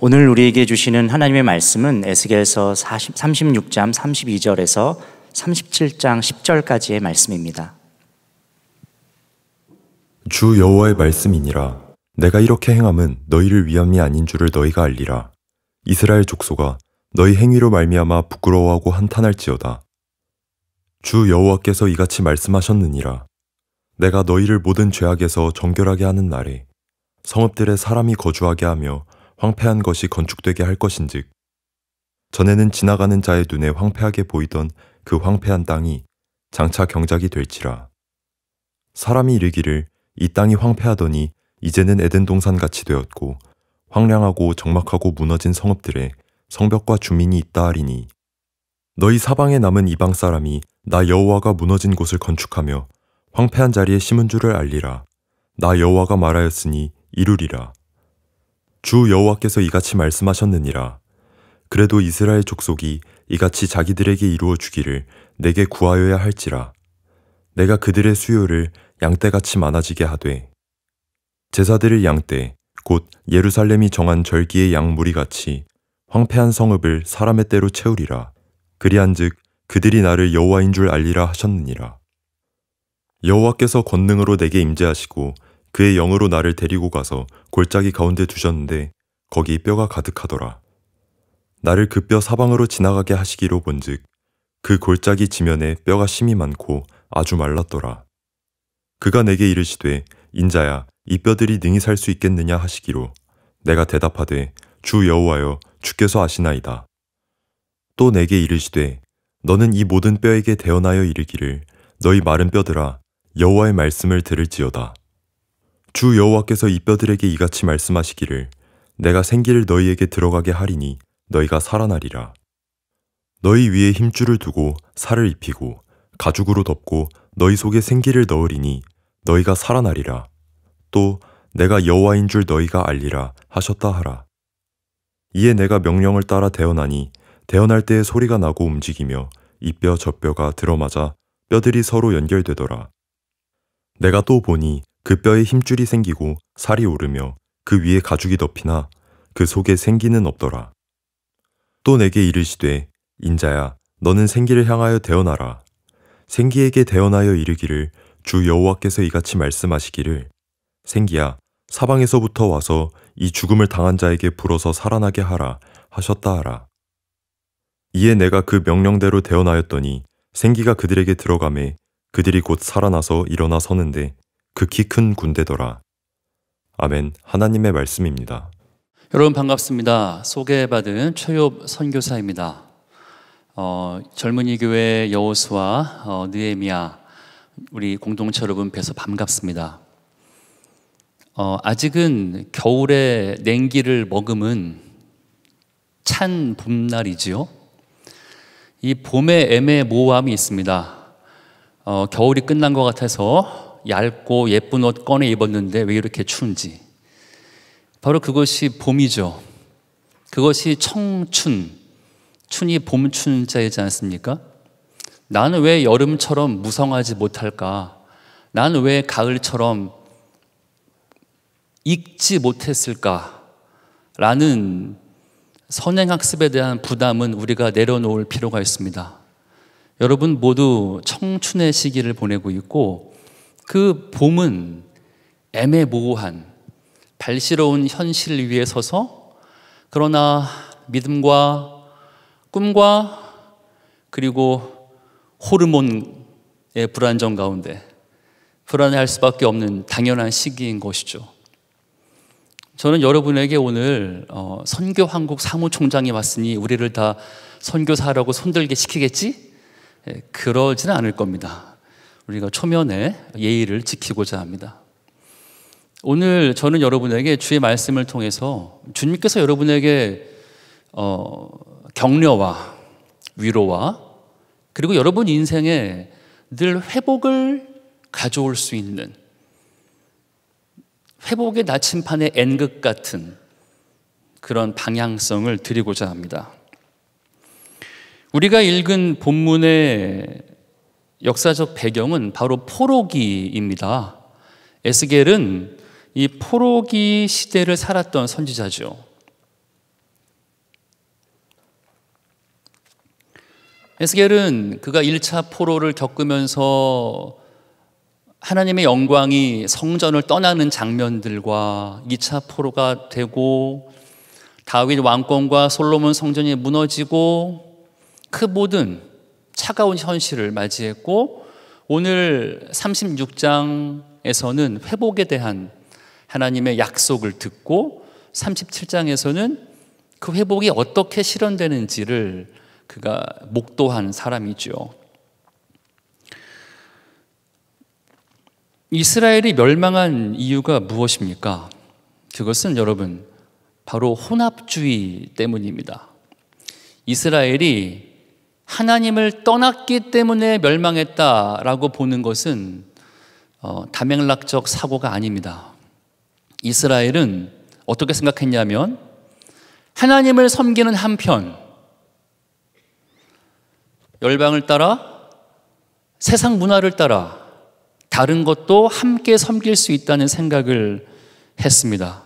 오늘 우리에게 주시는 하나님의 말씀은 에스겔서 36장 32절에서 37장 10절까지의 말씀입니다. 주 여호와의 말씀이니라 내가 이렇게 행함은 너희를 위함이 아닌 줄을 너희가 알리라 이스라엘 족속아 너희 행위로 말미암아 부끄러워하고 한탄할지어다 주 여호와께서 이같이 말씀하셨느니라 내가 너희를 모든 죄악에서 정결하게 하는 날에 성읍들의 사람이 거주하게 하며 황폐한 것이 건축되게 할 것인즉 전에는 지나가는 자의 눈에 황폐하게 보이던 그 황폐한 땅이 장차 경작이 될지라 사람이 이르기를 이 땅이 황폐하더니 이제는 에덴 동산 같이 되었고 황량하고 적막하고 무너진 성읍들에 성벽과 주민이 있다 하리니 너희 사방에 남은 이방 사람이 나 여호와가 무너진 곳을 건축하며 황폐한 자리에 심은 줄을 알리라 나 여호와가 말하였으니 이루리라 주 여호와께서 이같이 말씀하셨느니라. 그래도 이스라엘 족속이 이같이 자기들에게 이루어 주기를 내게 구하여야 할지라. 내가 그들의 수요를 양떼같이 많아지게 하되 제사들을 양떼 곧 예루살렘이 정한 절기의 양 무리같이 황폐한 성읍을 사람의 때로 채우리라. 그리한즉 그들이 나를 여호와인 줄 알리라 하셨느니라. 여호와께서 권능으로 내게 임재하시고 그의 영으로 나를 데리고 가서 골짜기 가운데 두셨는데 거기 뼈가 가득하더라. 나를 그 뼈 사방으로 지나가게 하시기로 본즉 그 골짜기 지면에 뼈가 심이 많고 아주 말랐더라. 그가 내게 이르시되 인자야 이 뼈들이 능히 살 수 있겠느냐 하시기로 내가 대답하되 주 여호와여 주께서 아시나이다. 또 내게 이르시되 너는 이 모든 뼈에게 대언하여 이르기를 너희 마른 뼈들아 여호와의 말씀을 들을지어다. 주 여호와께서 이 뼈들에게 이같이 말씀하시기를 내가 생기를 너희에게 들어가게 하리니 너희가 살아나리라. 너희 위에 힘줄을 두고 살을 입히고 가죽으로 덮고 너희 속에 생기를 넣으리니 너희가 살아나리라. 또 내가 여호와인 줄 너희가 알리라 하셨다 하라. 이에 내가 명령을 따라 태어나니태어날 때에 소리가 나고 움직이며 이 뼈 저 뼈가 들어맞아 뼈들이 서로 연결되더라. 내가 또 보니 그 뼈에 힘줄이 생기고 살이 오르며 그 위에 가죽이 덮이나 그 속에 생기는 없더라. 또 내게 이르시되 인자야 너는 생기를 향하여 대언하라. 생기에게 대언나여 이르기를 주 여호와께서 이같이 말씀하시기를 생기야 사방에서부터 와서 이 죽음을 당한 자에게 불어서 살아나게 하라 하셨다 하라. 이에 내가 그 명령대로 대언나였더니 생기가 그들에게 들어가매 그들이 곧 살아나서 일어나 서는데 극히 그 큰 군대더라. 아멘. 하나님의 말씀입니다. 여러분 반갑습니다. 소개받은 초엽 선교사입니다. 어, 젊은이 교회 여호수와 어, 느헤미야 우리 공동체로 분께서 반갑습니다. 어, 아직은 겨울에 냉기를 머금은 찬 봄날이지요. 이 봄의 애매모호함이 있습니다. 어, 겨울이 끝난 것 같아서 얇고 예쁜 옷 꺼내 입었는데 왜 이렇게 추운지. 바로 그것이 봄이죠. 그것이 청춘. 춘이 봄춘자이지 않습니까? 나는 왜 여름처럼 무성하지 못할까? 나는 왜 가을처럼 익지 못했을까? 라는 선행학습에 대한 부담은 우리가 내려놓을 필요가 있습니다. 여러분 모두 청춘의 시기를 보내고 있고, 그 봄은 애매모호한 발시로운 현실 위에 서서 그러나 믿음과 꿈과 그리고 호르몬의 불안정 가운데 불안해할 수밖에 없는 당연한 시기인 것이죠. 저는 여러분에게 오늘 어, 선교 한국 사무총장이 왔으니 우리를 다 선교사라고 손들게 시키겠지? 예, 그러지 않을 겁니다. 우리가 초면에 예의를 지키고자 합니다. 오늘 저는 여러분에게 주의 말씀을 통해서 주님께서 여러분에게 어, 격려와 위로와 그리고 여러분 인생에 늘 회복을 가져올 수 있는 회복의 나침판의 N극 같은 그런 방향성을 드리고자 합니다. 우리가 읽은 본문의 역사적 배경은 바로 포로기입니다. 에스겔은 이 포로기 시대를 살았던 선지자죠. 에스겔은 그가 1차 포로를 겪으면서 하나님의 영광이 성전을 떠나는 장면들과 2차 포로가 되고 다윗 왕권과 솔로몬 성전이 무너지고 그 모든 차가운 현실을 맞이했고 오늘 36장에서는 회복에 대한 하나님의 약속을 듣고 37장에서는 그 회복이 어떻게 실현되는지를 그가 목도한 사람이죠. 이스라엘이 멸망한 이유가 무엇입니까? 그것은 여러분, 바로 혼합주의 때문입니다. 이스라엘이 하나님을 떠났기 때문에 멸망했다라고 보는 것은 어, 다맥락적 사고가 아닙니다. 이스라엘은 어떻게 생각했냐면 하나님을 섬기는 한편 열방을 따라 세상 문화를 따라 다른 것도 함께 섬길 수 있다는 생각을 했습니다.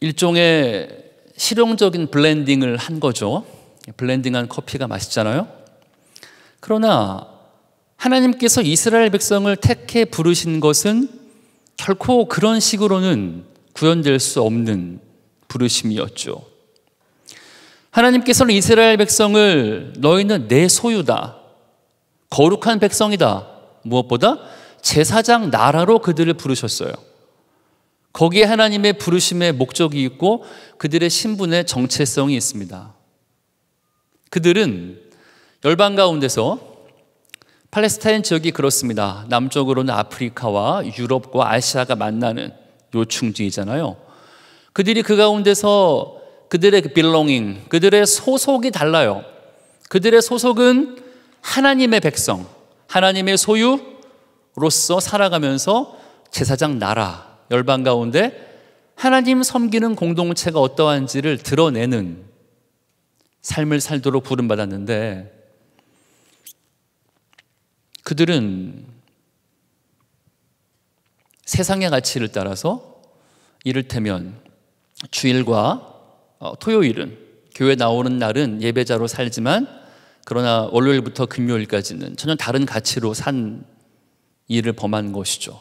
일종의 실용적인 블렌딩을 한 거죠. 블렌딩한 커피가 맛있잖아요. 그러나 하나님께서 이스라엘 백성을 택해 부르신 것은 결코 그런 식으로는 구현될 수 없는 부르심이었죠. 하나님께서는 이스라엘 백성을 너희는 내 소유다. 거룩한 백성이다. 무엇보다 제사장 나라로 그들을 부르셨어요. 거기에 하나님의 부르심의 목적이 있고 그들의 신분의 정체성이 있습니다. 그들은 열방 가운데서 팔레스타인 지역이 그렇습니다. 남쪽으로는 아프리카와 유럽과 아시아가 만나는 요충지이잖아요. 그들이 그 가운데서 그들의 빌롱잉, 그들의 소속이 달라요. 그들의 소속은 하나님의 백성, 하나님의 소유로서 살아가면서 제사장 나라, 열방 가운데 하나님 섬기는 공동체가 어떠한지를 드러내는 삶을 살도록 부름받았는데 그들은 세상의 가치를 따라서 이를테면 주일과 어, 토요일은 교회 나오는 날은 예배자로 살지만 그러나 월요일부터 금요일까지는 전혀 다른 가치로 산 일을 범한 것이죠.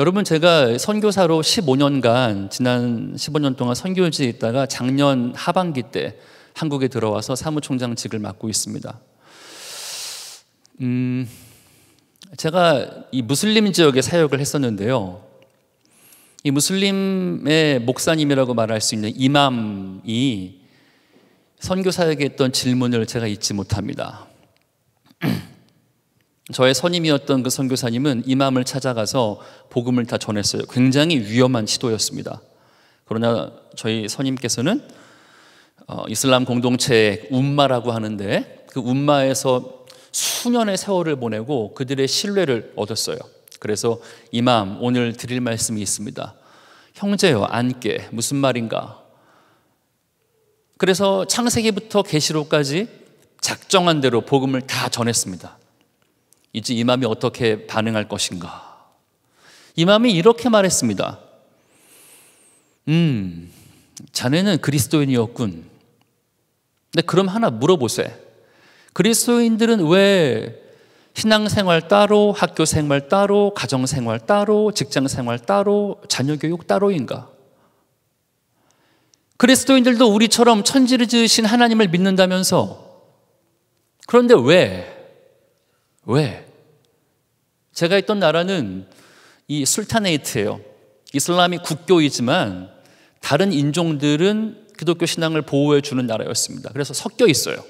여러분 제가 선교사로 15년간 지난 15년 동안 선교지에 있다가 작년 하반기 때 한국에 들어와서 사무총장직을 맡고 있습니다. 음, 제가 이 무슬림 지역에 사역을 했었는데요. 이 무슬림의 목사님이라고 말할 수 있는 이맘이 선교사에게 했던 질문을 제가 잊지 못합니다. 저의 선임이었던 그 선교사님은 이맘을 찾아가서 복음을 다 전했어요. 굉장히 위험한 시도였습니다. 그러나 저희 선임께서는 어, 이슬람 공동체 운마라고 하는데 그 운마에서 수년의 세월을 보내고 그들의 신뢰를 얻었어요. 그래서 이맘 오늘 드릴 말씀이 있습니다. 형제여 안께 무슨 말인가? 그래서 창세기부터 계시록까지 작정한 대로 복음을 다 전했습니다. 이제 이맘이 어떻게 반응할 것인가? 이맘이 이렇게 말했습니다. 음, 자네는 그리스도인이었군. 근데 그럼 하나 물어보세 그리스도인들은 왜 신앙생활 따로, 학교생활 따로, 가정생활 따로, 직장생활 따로, 자녀교육 따로인가? 그리스도인들도 우리처럼 천지를 지으신 하나님을 믿는다면서 그런데 왜 왜? 제가 있던 나라는 이 술타네이트예요. 이슬람이 국교이지만 다른 인종들은 기독교 신앙을 보호해 주는 나라였습니다. 그래서 섞여 있어요.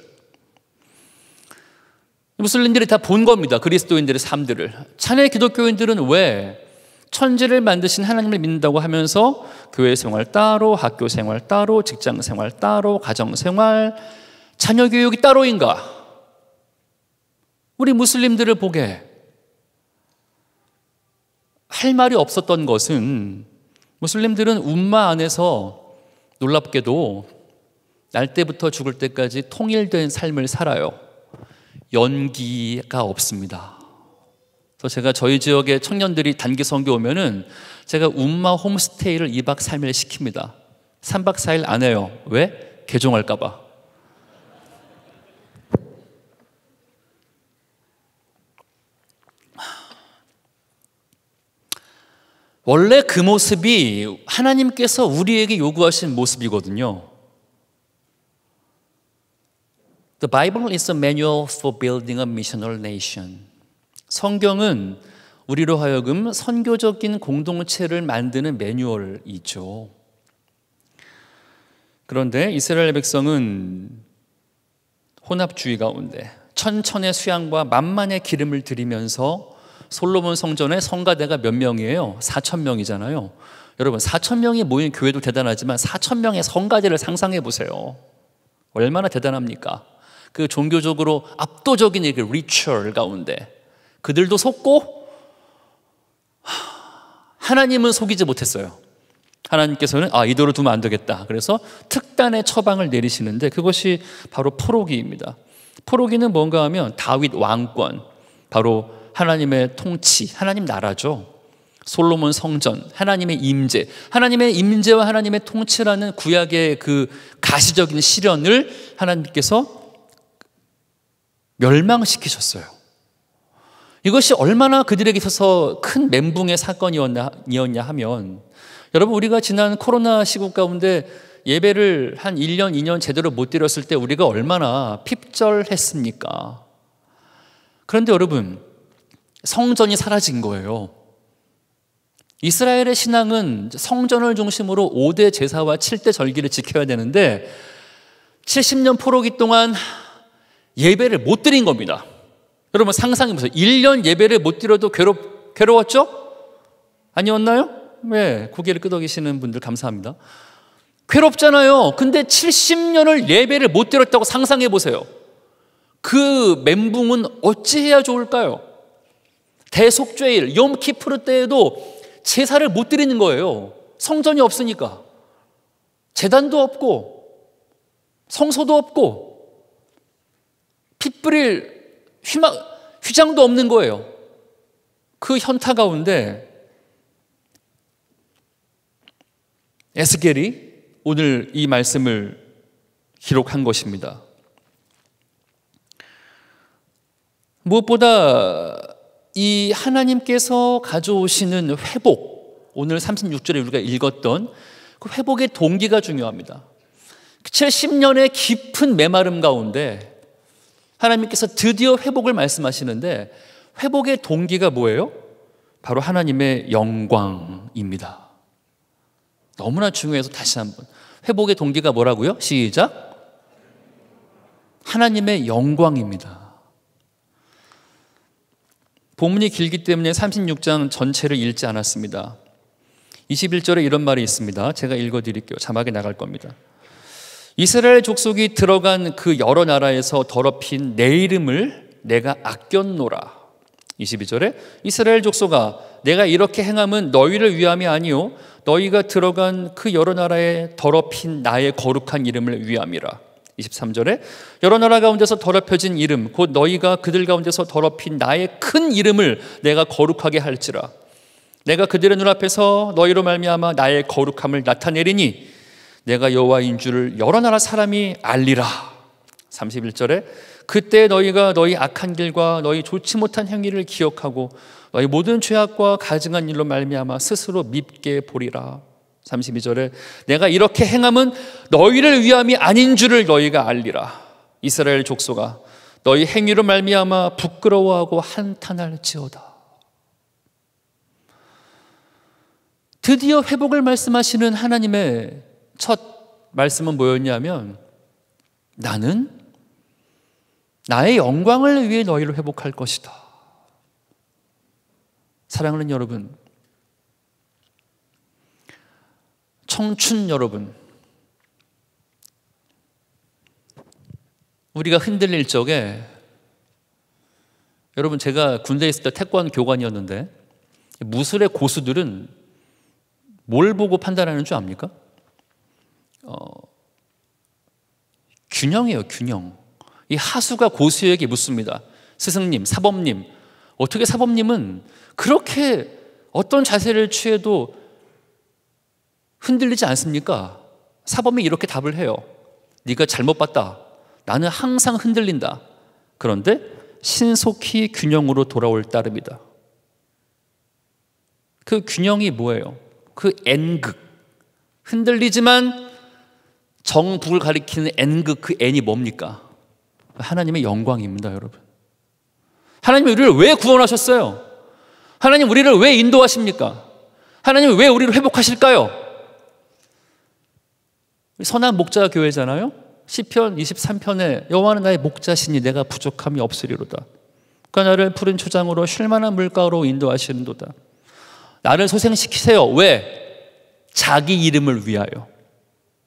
무슬림들이 다 본 겁니다. 그리스도인들의 삶들을. 찬의 기독교인들은 왜 천지를 만드신 하나님을 믿는다고 하면서 교회 생활 따로, 학교 생활 따로, 직장 생활 따로, 가정 생활, 자녀 교육이 따로인가? 우리 무슬림들을 보게 할 말이 없었던 것은 무슬림들은 운마 안에서 놀랍게도 날 때부터 죽을 때까지 통일된 삶을 살아요. 연기가 없습니다. 그래서 제가 저희 지역의 청년들이 단기 선교 오면은 제가 운마 홈스테이를 2박 3일 시킵니다. 3박 4일 안 해요. 왜? 개종할까봐. 원래 그 모습이 하나님께서 우리에게 요구하신 모습이거든요. The Bible is a manual for building a missional nation. 성경은 우리로 하여금 선교적인 공동체를 만드는 매뉴얼이죠. 그런데 이스라엘 백성은 혼합주의 가운데 천천의 수양과 만만의 기름을 들이면서 솔로몬 성전의 성가대가 몇 명이에요? 4천 명이잖아요. 여러분 4천 명이 모인 교회도 대단하지만 4천 명의 성가대를 상상해 보세요. 얼마나 대단합니까? 그 종교적으로 압도적인 그 리추얼 가운데 그들도 속고 하나님은 속이지 못했어요. 하나님께서는 아 이대로 두면 안 되겠다. 그래서 특단의 처방을 내리시는데 그것이 바로 포로기입니다. 포로기는 뭔가 하면 다윗 왕권, 바로 하나님의 통치, 하나님 나라죠. 솔로몬 성전, 하나님의 임재, 하나님의 임재와 하나님의 통치라는 구약의 그 가시적인 실현을 하나님께서 멸망시키셨어요. 이것이 얼마나 그들에게 있어서 큰 멘붕의 사건이었냐 하면 여러분 우리가 지난 코로나 시국 가운데 예배를 한 1년, 2년 제대로 못 드렸을 때 우리가 얼마나 핍절했습니까? 그런데 여러분, 성전이 사라진 거예요. 이스라엘의 신앙은 성전을 중심으로 5대 제사와 7대 절기를 지켜야 되는데 70년 포로기 동안 예배를 못 드린 겁니다. 여러분 상상해 보세요. 1년 예배를 못 드려도 괴롭, 괴로웠죠? 아니었나요? 네, 고개를 끄덕이시는 분들 감사합니다. 괴롭잖아요. 근데 70년을 예배를 못 드렸다고 상상해 보세요. 그 멘붕은 어찌해야 좋을까요? 대속죄일 욤키프르 때에도 제사를 못 드리는 거예요. 성전이 없으니까 재단도 없고 성소도 없고 핏불일 휘마, 휘장도 없는 거예요. 그 현타 가운데 에스겔이 오늘 이 말씀을 기록한 것입니다. 무엇보다 이 하나님께서 가져오시는 회복, 오늘 36절에 우리가 읽었던 그 회복의 동기가 중요합니다. 70년의 깊은 메마름 가운데 하나님께서 드디어 회복을 말씀하시는데 회복의 동기가 뭐예요? 바로 하나님의 영광입니다. 너무나 중요해서 다시 한번 회복의 동기가 뭐라고요? 시작. 하나님의 영광입니다. 본문이 길기 때문에 36장 전체를 읽지 않았습니다. 21절에 이런 말이 있습니다. 제가 읽어 드릴게요. 자막에 나갈 겁니다. 이스라엘 족속이 들어간 그 여러 나라에서 더럽힌 내 이름을 내가 아꼈노라. 22절에 이스라엘 족속아 내가 이렇게 행함은 너희를 위함이 아니요 너희가 들어간 그 여러 나라에 더럽힌 나의 거룩한 이름을 위함이라. 23절에 여러 나라 가운데서 더럽혀진 이름 곧 너희가 그들 가운데서 더럽힌 나의 큰 이름을 내가 거룩하게 할지라 내가 그들의 눈앞에서 너희로 말미암아 나의 거룩함을 나타내리니 내가 여호와인 줄을 여러 나라 사람이 알리라 31절에 그때 너희가 너희 악한 길과 너희 좋지 못한 행위를 기억하고 너희 모든 죄악과 가증한 일로 말미암아 스스로 밉게 보리라 32절에 내가 이렇게 행함은 너희를 위함이 아닌 줄을 너희가 알리라. 이스라엘 족속아 너희 행위로 말미암아 부끄러워하고 한탄할지어다. 드디어 회복을 말씀하시는 하나님의 첫 말씀은 뭐였냐면 나는 나의 영광을 위해 너희를 회복할 것이다. 사랑하는 여러분, 청춘 여러분, 우리가 흔들릴 적에 여러분 제가 군대에 있을 때 태권 교관이었는데 무술의 고수들은 뭘 보고 판단하는 줄 압니까? 어, 균형이에요, 균형. 이 하수가 고수에게 묻습니다. 스승님, 사범님, 어떻게 사범님은 그렇게 어떤 자세를 취해도 흔들리지 않습니까? 사범이 이렇게 답을 해요. 네가 잘못 봤다. 나는 항상 흔들린다. 그런데 신속히 균형으로 돌아올 따름이다. 그 균형이 뭐예요? 그 N극. 흔들리지만 정북을 가리키는 N극 그 N이 뭡니까? 하나님의 영광입니다, 여러분. 하나님 우리를 왜 구원하셨어요? 하나님 우리를 왜 인도하십니까? 하나님 왜 우리를 회복하실까요? 선한 목자 교회잖아요. 시편 23편에 여호와는 나의 목자시니 내가 부족함이 없으리로다. 그가 나를 푸른 초장으로 쉴만한 물가로 인도하시는도다. 나를 소생시키세요. 왜? 자기 이름을 위하여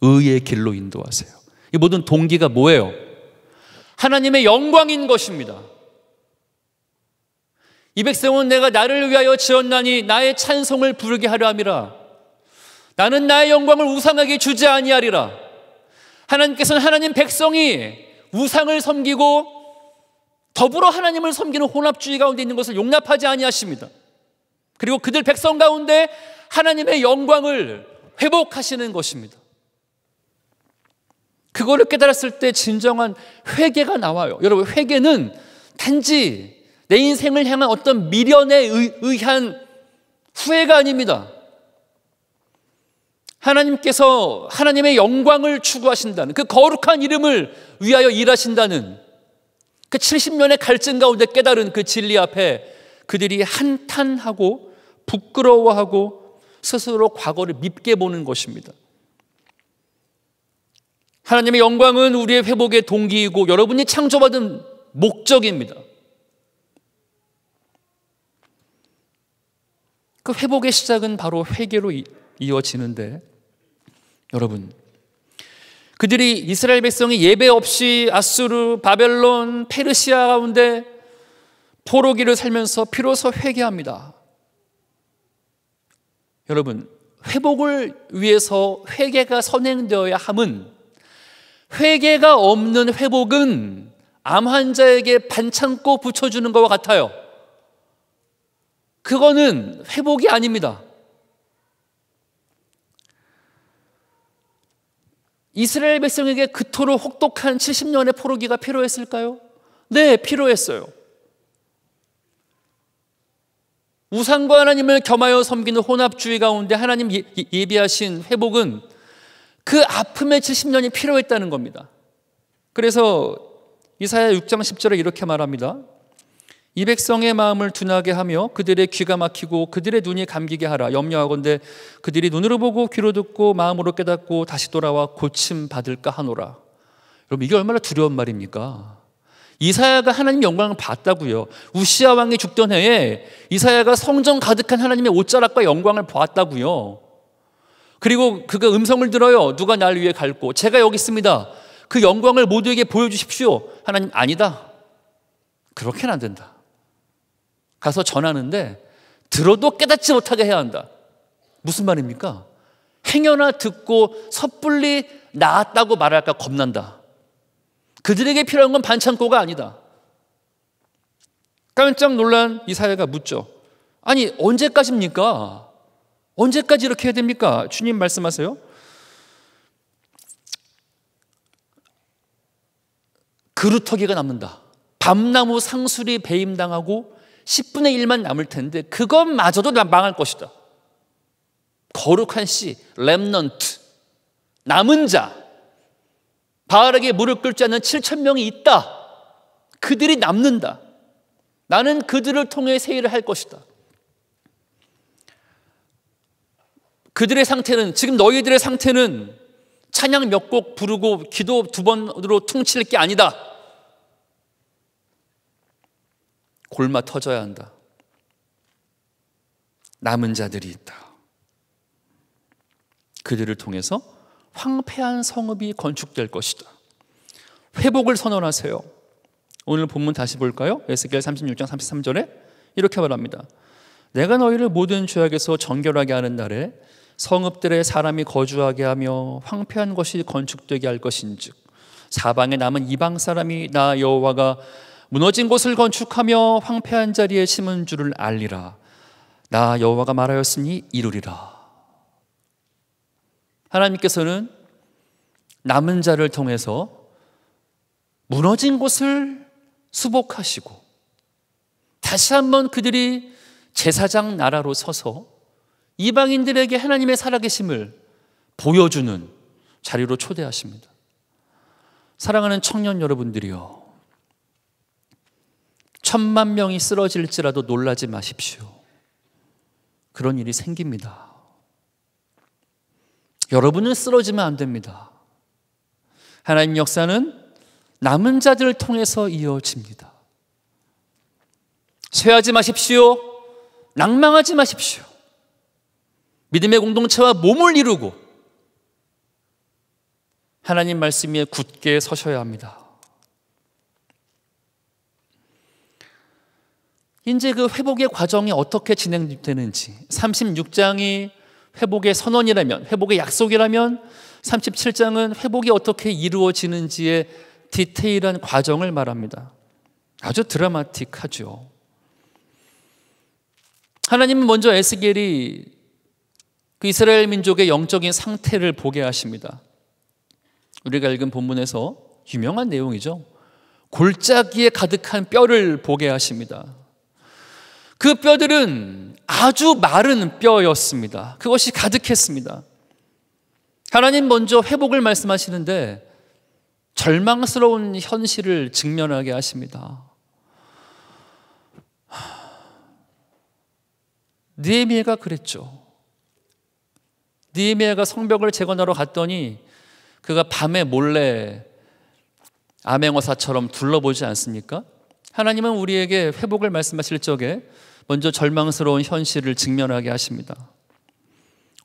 의의 길로 인도하세요. 이 모든 동기가 뭐예요? 하나님의 영광인 것입니다. 이 백성은 내가 나를 위하여 지었나니 나의 찬송을 부르게 하려 함이라. 나는 나의 영광을 우상에게 주지 아니하리라. 하나님께서는 하나님 백성이 우상을 섬기고 더불어 하나님을 섬기는 혼합주의 가운데 있는 것을 용납하지 아니하십니다. 그리고 그들 백성 가운데 하나님의 영광을 회복하시는 것입니다. 그거를 깨달았을 때 진정한 회개가 나와요. 여러분, 회개는 단지 내 인생을 향한 어떤 미련에 의한 후회가 아닙니다. 하나님께서 하나님의 영광을 추구하신다는 그 거룩한 이름을 위하여 일하신다는 그 70년의 갈증 가운데 깨달은 그 진리 앞에 그들이 한탄하고 부끄러워하고 스스로 과거를 밉게 보는 것입니다. 하나님의 영광은 우리의 회복의 동기이고 여러분이 창조받은 목적입니다. 그 회복의 시작은 바로 회개로 이어지는데 여러분, 그들이 이스라엘 백성이 예배 없이 아수르, 바벨론, 페르시아 가운데 포로기를 살면서 피로소 회개합니다. 여러분, 회복을 위해서 회개가 선행되어야 함은 회개가 없는 회복은 암 환자에게 반창고 붙여주는 것과 같아요. 그거는 회복이 아닙니다. 이스라엘 백성에게 그토록 혹독한 70년의 포로기가 필요했을까요? 네, 필요했어요. 우상과 하나님을 겸하여 섬기는 혼합주의 가운데 하나님 예, 예, 예비하신 회복은 그 아픔의 70년이 필요했다는 겁니다. 그래서 이사야 6장 10절에 이렇게 말합니다. 이 백성의 마음을 둔하게 하며 그들의 귀가 막히고 그들의 눈이 감기게 하라 염려하건대 그들이 눈으로 보고 귀로 듣고 마음으로 깨닫고 다시 돌아와 고침 받을까 하노라. 여러분 이게 얼마나 두려운 말입니까? 이사야가 하나님 영광을 봤다고요. 우시아 왕이 죽던 해에 이사야가 성전 가득한 하나님의 옷자락과 영광을 보았다고요. 그리고 그가 음성을 들어요. 누가 날 위해 갈고 제가 여기 있습니다. 그 영광을 모두에게 보여주십시오. 하나님 아니다. 그렇게는 안 된다. 가서 전하는데 들어도 깨닫지 못하게 해야 한다. 무슨 말입니까? 행여나 듣고 섣불리 나았다고 말할까 겁난다. 그들에게 필요한 건 반창고가 아니다. 깜짝 놀란 이 사회가 묻죠. 아니, 언제까지입니까? 언제까지 이렇게 해야 됩니까? 주님 말씀하세요. 그루터기가 남는다. 밤나무 상술이 배임당하고 10분의 1만 남을 텐데 그것마저도 망할 것이다. 거룩한 씨, 렘넌트, 남은 자, 바알에게 무릎 꿇지 않는 7천 명이 있다. 그들이 남는다. 나는 그들을 통해 세일을 할 것이다. 그들의 상태는 지금 너희들의 상태는 찬양 몇 곡 부르고 기도 두 번으로 퉁칠 게 아니다. 골마 터져야 한다. 남은 자들이 있다. 그들을 통해서 황폐한 성읍이 건축될 것이다. 회복을 선언하세요. 오늘 본문 다시 볼까요? 에스겔 36장 33절에 이렇게 말합니다. 내가 너희를 모든 죄악에서 정결하게 하는 날에 성읍들의 사람이 거주하게 하며 황폐한 것이 건축되게 할 것인즉 사방에 남은 이방 사람이 나 여호와가 무너진 곳을 건축하며 황폐한 자리에 심은 줄을 알리라. 나 여호와가 말하였으니 이루리라. 하나님께서는 남은 자를 통해서 무너진 곳을 수복하시고 다시 한번 그들이 제사장 나라로 서서 이방인들에게 하나님의 살아계심을 보여주는 자리로 초대하십니다. 사랑하는 청년 여러분들이요. 천만 명이 쓰러질지라도 놀라지 마십시오. 그런 일이 생깁니다. 여러분은 쓰러지면 안 됩니다. 하나님 역사는 남은 자들을 통해서 이어집니다. 쇠하지 마십시오. 낭망하지 마십시오. 믿음의 공동체와 몸을 이루고 하나님 말씀 에 굳게 서셔야 합니다. 이제 그 회복의 과정이 어떻게 진행되는지 36장이 회복의 선언이라면 회복의 약속이라면 37장은 회복이 어떻게 이루어지는지의 디테일한 과정을 말합니다. 아주 드라마틱하죠. 하나님은 먼저 에스겔이 그 이스라엘 민족의 영적인 상태를 보게 하십니다. 우리가 읽은 본문에서 유명한 내용이죠. 골짜기에 가득한 뼈를 보게 하십니다. 그 뼈들은 아주 마른 뼈였습니다. 그것이 가득했습니다. 하나님 먼저 회복을 말씀하시는데 절망스러운 현실을 직면하게 하십니다. 느헤미야가 그랬죠. 느헤미야가 성벽을 재건하러 갔더니 그가 밤에 몰래 암행어사처럼 둘러보지 않습니까? 하나님은 우리에게 회복을 말씀하실 적에 먼저 절망스러운 현실을 직면하게 하십니다.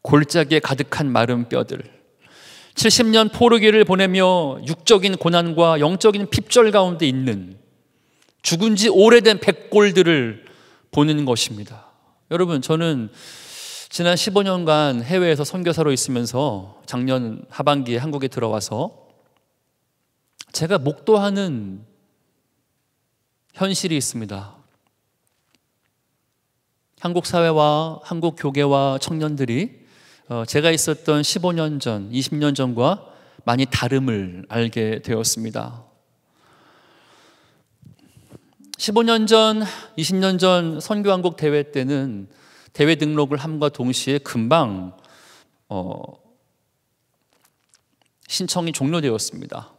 골짜기에 가득한 마른 뼈들. 70년 포르기를 보내며 육적인 고난과 영적인 핍절 가운데 있는 죽은 지 오래된 백골들을 보는 것입니다. 여러분, 저는 지난 15년간 해외에서 선교사로 있으면서 작년 하반기에 한국에 들어와서 제가 목도하는 현실이 있습니다. 한국 사회와 한국 교계와 청년들이 어, 제가 있었던 15년 전, 20년 전과 많이 다름을 알게 되었습니다. 15년 전, 20년 전 선교왕국 대회 때는 대회 등록을 함과 동시에 금방 어, 신청이 종료되었습니다.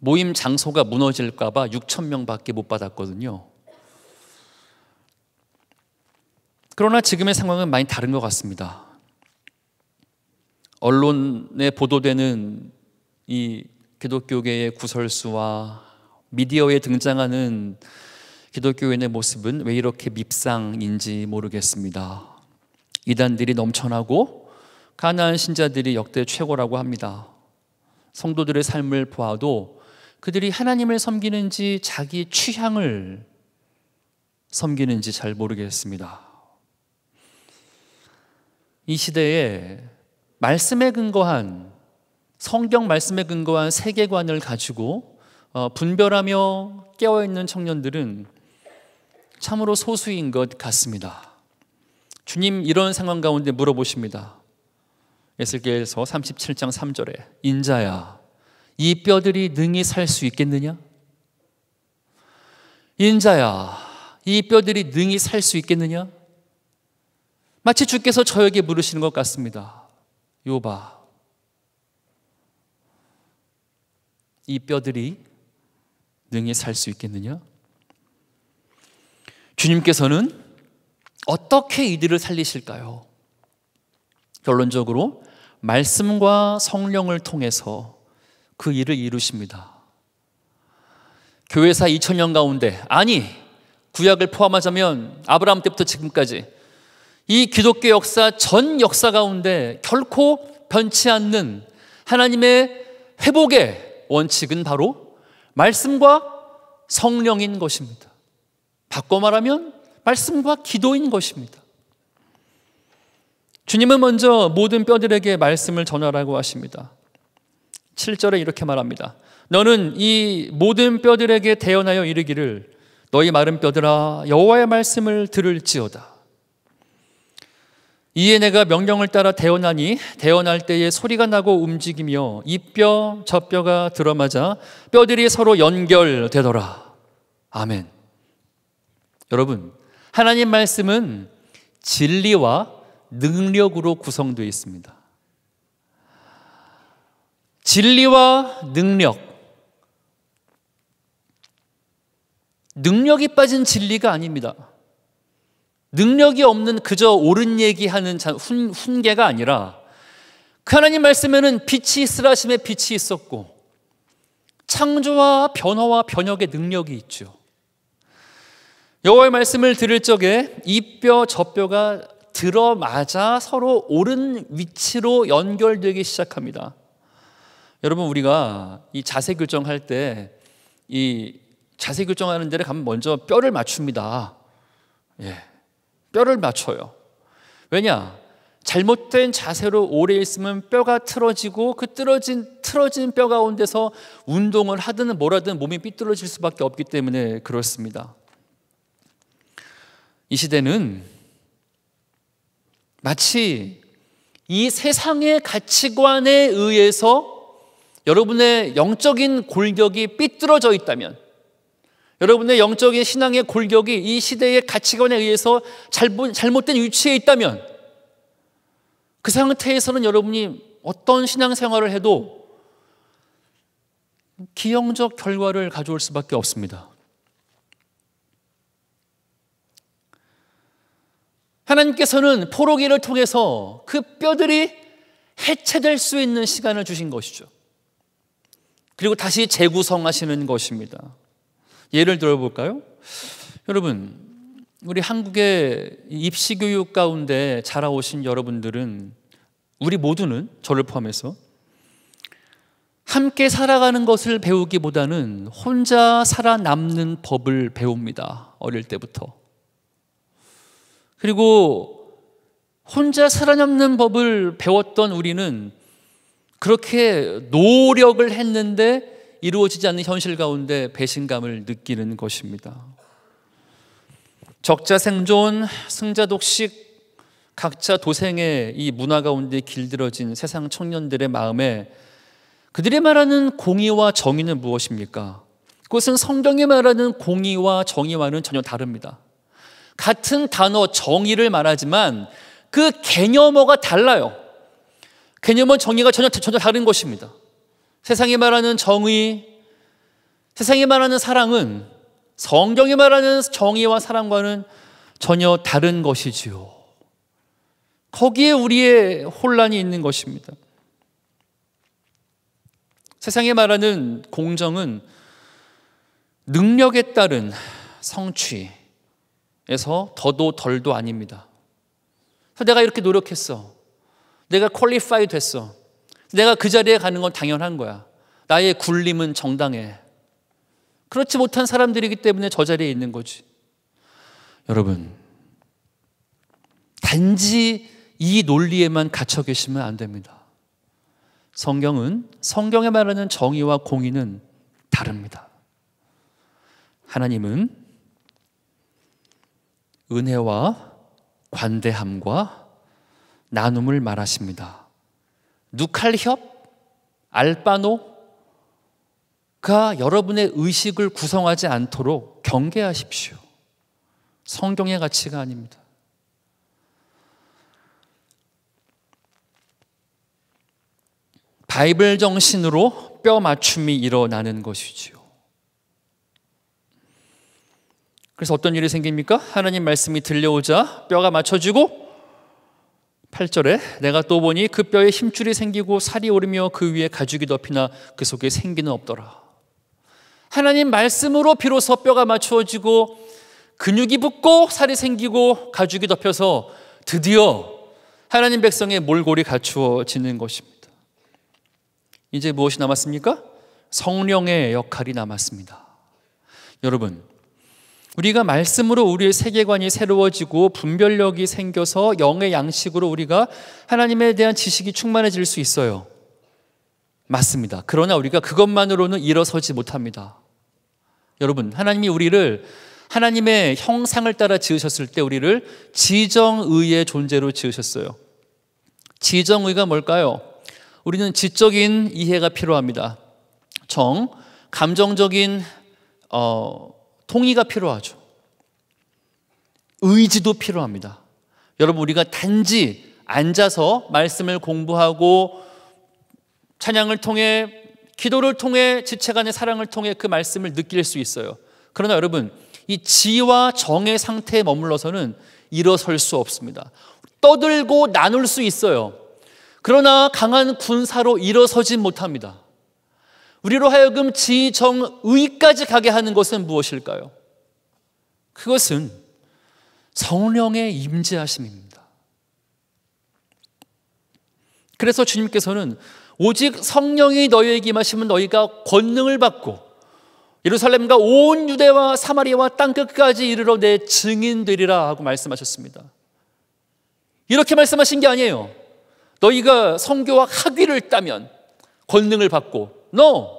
모임 장소가 무너질까봐 6천 명밖에 못 받았거든요. 그러나 지금의 상황은 많이 다른 것 같습니다. 언론에 보도되는 이 기독교계의 구설수와 미디어에 등장하는 기독교인의 모습은 왜 이렇게 밉상인지 모르겠습니다. 이단들이 넘쳐나고 가나안 신자들이 역대 최고라고 합니다. 성도들의 삶을 보아도 그들이 하나님을 섬기는지 자기 취향을 섬기는지 잘 모르겠습니다. 이 시대에 말씀에 근거한 성경 말씀에 근거한 세계관을 가지고 어, 분별하며 깨어 있는 청년들은 참으로 소수인 것 같습니다. 주님 이런 상황 가운데 물어보십니다. 에스겔서 37장 3절에 인자야 이 뼈들이 능히 살 수 있겠느냐? 인자야 이 뼈들이 능히 살 수 있겠느냐? 마치 주께서 저에게 물으시는 것 같습니다. 요바. 이 뼈들이 능히 살 수 있겠느냐? 주님께서는 어떻게 이들을 살리실까요? 결론적으로 말씀과 성령을 통해서 그 일을 이루십니다. 교회사 2000년 가운데 아니 구약을 포함하자면 아브라함 때부터 지금까지 이 기독교 역사 전 역사 가운데 결코 변치 않는 하나님의 회복의 원칙은 바로 말씀과 성령인 것입니다. 바꿔 말하면 말씀과 기도인 것입니다. 주님은 먼저 모든 뼈들에게 말씀을 전하라고 하십니다. 7절에 이렇게 말합니다. 너는 이 모든 뼈들에게 대언하여 이르기를 너희 마른 뼈들아 여호와의 말씀을 들을지어다. 이에 내가 명령을 따라 대원하니 대원할 때에 소리가 나고 움직이며 이 뼈 저 뼈가 들어맞아 뼈들이 서로 연결되더라. 아멘. 여러분, 하나님 말씀은 진리와 능력으로 구성되어 있습니다. 진리와 능력. 능력이 빠진 진리가 아닙니다. 능력이 없는 그저 옳은 얘기하는 훈, 훈계가 아니라 그 하나님 말씀에는 빛이 있으라심에 빛이 있었고 창조와 변화와 변혁의 능력이 있죠. 여호와의 말씀을 들을 적에 이 뼈 저 뼈가 들어맞아 서로 옳은 위치로 연결되기 시작합니다. 여러분 우리가 이 자세 교정할 때 이 자세 교정하는 데를 가면 먼저 뼈를 맞춥니다. 예. 뼈를 맞춰요. 왜냐? 잘못된 자세로 오래 있으면 뼈가 틀어지고 그 틀어진 틀어진 뼈 가운데서 운동을 하든 뭐라든 몸이 삐뚤어질 수밖에 없기 때문에 그렇습니다. 이 시대는 마치 이 세상의 가치관에 의해서 여러분의 영적인 골격이 삐뚤어져 있다면 여러분의 영적인 신앙의 골격이 이 시대의 가치관에 의해서 잘못, 잘못된 위치에 있다면 그 상태에서는 여러분이 어떤 신앙생활을 해도 기형적 결과를 가져올 수밖에 없습니다. 하나님께서는 포로기를 통해서 그 뼈들이 해체될 수 있는 시간을 주신 것이죠. 그리고 다시 재구성하시는 것입니다. 예를 들어볼까요? 여러분, 우리 한국의 입시교육 가운데 자라오신 여러분들은 우리 모두는 저를 포함해서 함께 살아가는 것을 배우기보다는 혼자 살아남는 법을 배웁니다. 어릴 때부터. 그리고 혼자 살아남는 법을 배웠던 우리는 그렇게 노력을 했는데 이루어지지 않는 현실 가운데 배신감을 느끼는 것입니다. 적자 생존, 승자 독식, 각자 도생의 이 문화 가운데 길들어진 세상 청년들의 마음에 그들이 말하는 공의와 정의는 무엇입니까? 그것은 성경이 말하는 공의와 정의와는 전혀 다릅니다. 같은 단어 정의를 말하지만 그 개념어가 달라요. 개념어 정의가 전혀 전혀 다른 것입니다. 세상이 말하는 정의, 세상이 말하는 사랑은 성경이 말하는 정의와 사랑과는 전혀 다른 것이지요. 거기에 우리의 혼란이 있는 것입니다. 세상에 말하는 공정은 능력에 따른 성취에서 더도 덜도 아닙니다. 내가 이렇게 노력했어. 내가 퀄리파이 됐어. 내가 그 자리에 가는 건 당연한 거야. 나의 굴림은 정당해. 그렇지 못한 사람들이기 때문에 저 자리에 있는 거지. 여러분, 단지 이 논리에만 갇혀 계시면 안 됩니다. 성경은, 성경에 말하는 정의와 공의는 다릅니다. 하나님은 은혜와 관대함과 나눔을 말하십니다. 누칼협, 알바노가 여러분의 의식을 구성하지 않도록 경계하십시오. 성경의 가치가 아닙니다. 바이블 정신으로 뼈 맞춤이 일어나는 것이지요. 그래서 어떤 일이 생깁니까? 하나님 말씀이 들려오자 뼈가 맞춰지고 8절에 내가 또 보니 그 뼈에 힘줄이 생기고 살이 오르며 그 위에 가죽이 덮이나 그 속에 생기는 없더라. 하나님 말씀으로 비로소 뼈가 맞추어지고 근육이 붙고 살이 생기고 가죽이 덮여서 드디어 하나님 백성의 몰골이 갖추어지는 것입니다. 이제 무엇이 남았습니까? 성령의 역할이 남았습니다. 여러분, 우리가 말씀으로 우리의 세계관이 새로워지고 분별력이 생겨서 영의 양식으로 우리가 하나님에 대한 지식이 충만해질 수 있어요. 맞습니다. 그러나 우리가 그것만으로는 일어서지 못합니다. 여러분, 하나님이 우리를 하나님의 형상을 따라 지으셨을 때 우리를 지정의의 존재로 지으셨어요. 지정의가 뭘까요? 우리는 지적인 이해가 필요합니다. 정, 감정적인 어, 통의가 필요하죠. 의지도 필요합니다. 여러분, 우리가 단지 앉아서 말씀을 공부하고 찬양을 통해 기도를 통해 지체 간의 사랑을 통해 그 말씀을 느낄 수 있어요. 그러나 여러분, 이 지와 정의 상태에 머물러서는 일어설 수 없습니다. 떠들고 나눌 수 있어요. 그러나 강한 군사로 일어서지 못합니다. 우리로 하여금 지정의까지 가게 하는 것은 무엇일까요? 그것은 성령의 임재하심입니다. 그래서 주님께서는 오직 성령이 너희에게 임하시면 너희가 권능을 받고 예루살렘과 온 유대와 사마리아와 땅 끝까지 이르러 내 증인되리라 하고 말씀하셨습니다. 이렇게 말씀하신 게 아니에요. 너희가 성교와 학위를 따면 권능을 받고 no.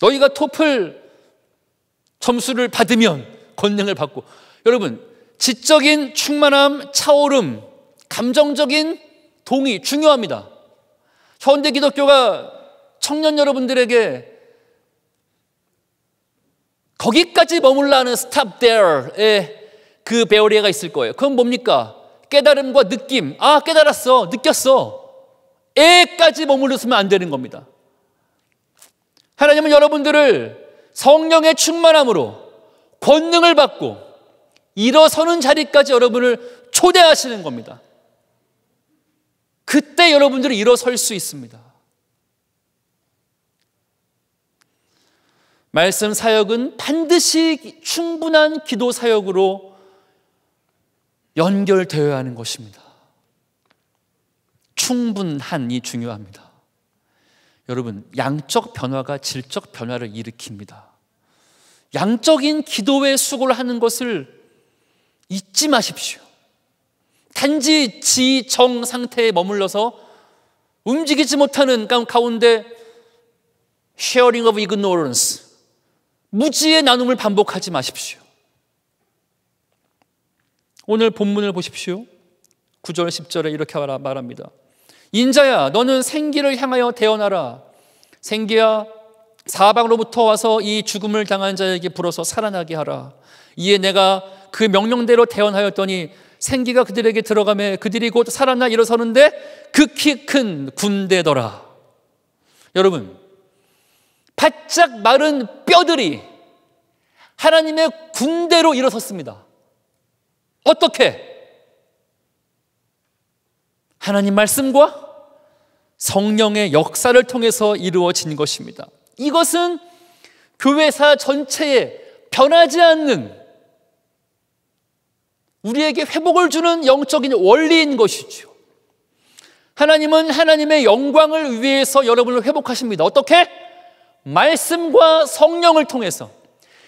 너희가 토플 점수를 받으면 권능을 받고 여러분 지적인 충만함, 차오름, 감정적인 동의 중요합니다. 현대 기독교가 청년 여러분들에게 거기까지 머물라 는 stop there의 그 베어리가 있을 거예요. 그건 뭡니까? 깨달음과 느낌. 아, 깨달았어. 느꼈어. 에까지 머물렀으면 안 되는 겁니다. 하나님은 여러분들을 성령의 충만함으로 권능을 받고 일어서는 자리까지 여러분을 초대하시는 겁니다. 그때 여러분들이 일어설 수 있습니다. 말씀 사역은 반드시 충분한 기도 사역으로 연결되어야 하는 것입니다. 충분한이 중요합니다. 여러분, 양적 변화가 질적 변화를 일으킵니다. 양적인 기도의 수고를 하는 것을 잊지 마십시오. 단지 지, 정 상태에 머물러서 움직이지 못하는 가운데 sharing of ignorance, 무지의 나눔을 반복하지 마십시오. 오늘 본문을 보십시오. 9절, 10절에 이렇게 말합니다. 인자야, 너는 생기를 향하여 태어나라 생기야, 사방으로부터 와서 이 죽음을 당한 자에게 불어서 살아나게 하라. 이에 내가 그 명령대로 태어하였더니 생기가 그들에게 들어가매 그들이 곧 살아나 일어서는데 극히 큰 군대더라. 여러분, 바짝 마른 뼈들이 하나님의 군대로 일어섰습니다. 어떻게? 하나님 말씀과 성령의 역사를 통해서 이루어진 것입니다. 이것은 교회사 전체에 변하지 않는 우리에게 회복을 주는 영적인 원리인 것이죠. 하나님은 하나님의 영광을 위해서 여러분을 회복하십니다. 어떻게? 말씀과 성령을 통해서.